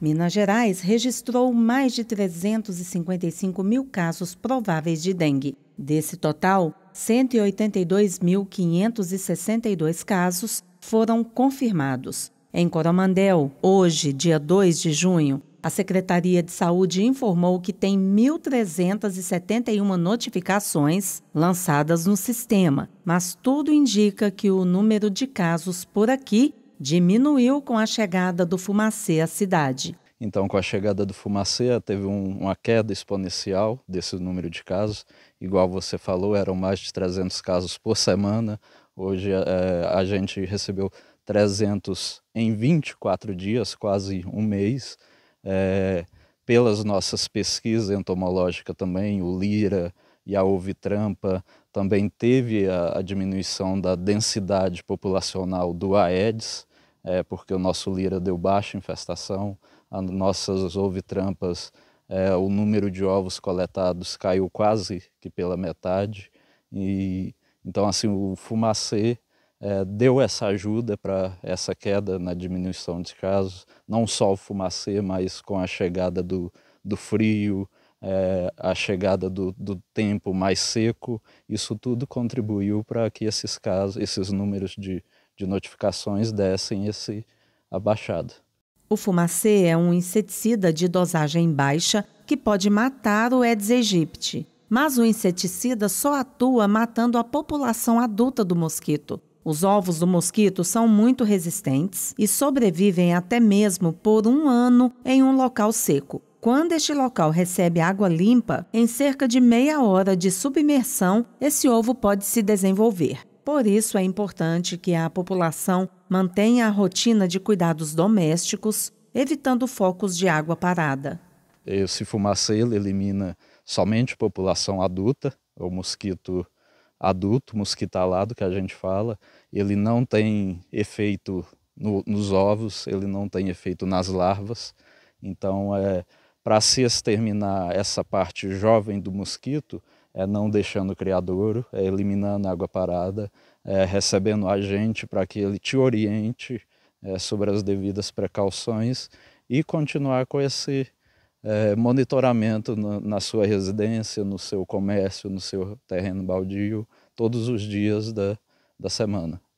Minas Gerais registrou mais de 355 mil casos prováveis de dengue. Desse total, 182.562 casos foram confirmados. Em Coromandel, hoje, dia 2 de junho, a Secretaria de Saúde informou que tem 1.371 notificações lançadas no sistema, mas tudo indica que o número de casos por aqui diminuiu com a chegada do fumacê à cidade. Então, com a chegada do fumacê, teve um, uma queda exponencial desse número de casos. Igual você falou, eram mais de 300 casos por semana. Hoje é, a gente recebeu 300 em 24 dias, quase um mês. É, pelas nossas pesquisas entomológicas também, o Lira e a Ovitrampa, também teve a, a diminuição da densidade populacional do Aedes, é, porque o nosso lira deu baixa infestação, as nossas ouve-trampas, é, o número de ovos coletados caiu quase que pela metade. E, então, assim, o fumacê é, deu essa ajuda para essa queda na diminuição de casos, não só o fumacê, mas com a chegada do, do frio, é, a chegada do, do, tempo mais seco, isso tudo contribuiu para que esses casos, esses números de, de notificações dessem esse abaixado. O fumacê é um inseticida de dosagem baixa que pode matar o Aedes aegypti. Mas o inseticida só atua matando a população adulta do mosquito. Os ovos do mosquito são muito resistentes e sobrevivem até mesmo por um ano em um local seco. Quando este local recebe água limpa, em cerca de meia hora de submersão, esse ovo pode se desenvolver. Por isso é importante que a população mantenha a rotina de cuidados domésticos, evitando focos de água parada. Esse eh, fumacelo elimina somente população adulta, o mosquito adulto, mosquito alado que a gente fala, ele não tem efeito no, nos ovos, ele não tem efeito nas larvas. Então, é, para se exterminar essa parte jovem do mosquito, é não deixando criadouro, é eliminando água parada, é recebendo a gente para que ele te oriente é, sobre as devidas precauções e continuar com esse é, monitoramento na, na, sua residência, no seu comércio, no seu terreno baldio, todos os dias da, da semana.